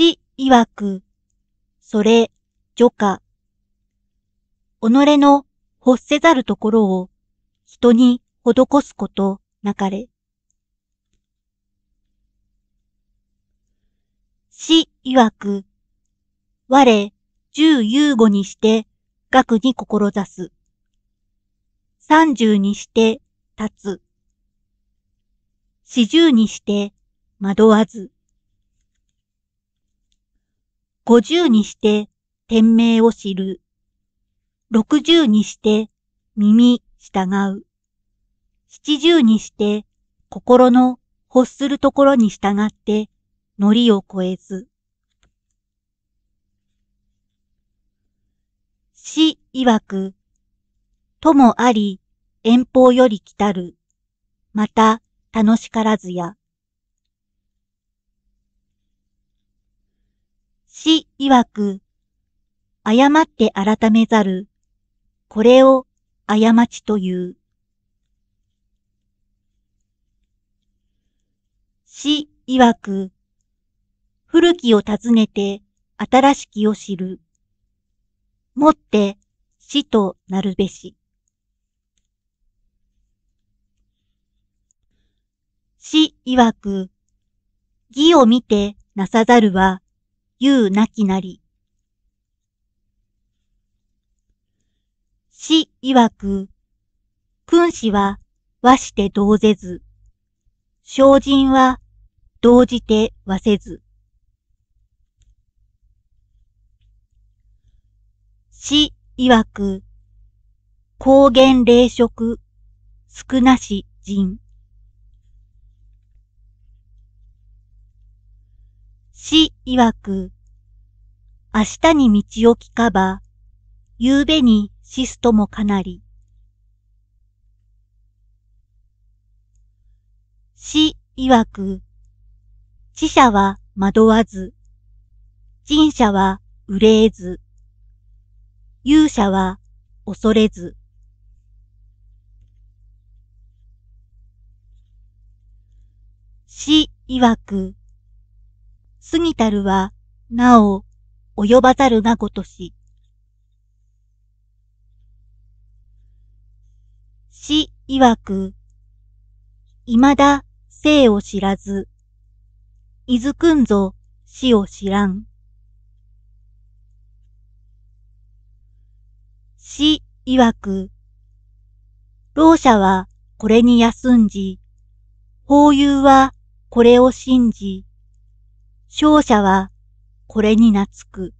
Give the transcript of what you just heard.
師曰く、それ、除下。己の欲せざるところを人に施すことなかれ。死曰く、我、十優五にして学に志す。三十にして立つ。四十にして惑わず。50にして天命を知る。60にして耳従う。70にして心の欲するところに従ってりを越えず。死曰く、ともあり遠方より来たる。また楽しからずや。師曰く、誤って改めざる、これを過ちという。師曰く、古きを尋ねて新しきを知る。もって死となるべし。死曰く、義を見てなさざるは、言うなきなり。死曰く、君子は和して同ぜず、精進は同じて和せず。死曰く、高原霊食、少なし人。死曰く、明日に道を聞かば、夕べにシストもかなり。死曰く、死者は惑わず、陳者は憂えず、勇者は恐れず。死曰く、過ぎたるは、なお、及ばざるがごとし。死曰く、未だ生を知らず、いずくんぞ死を知らん。死曰く、老者はこれに休んじ、法うはこれを信じ、勝者はこれに懐く。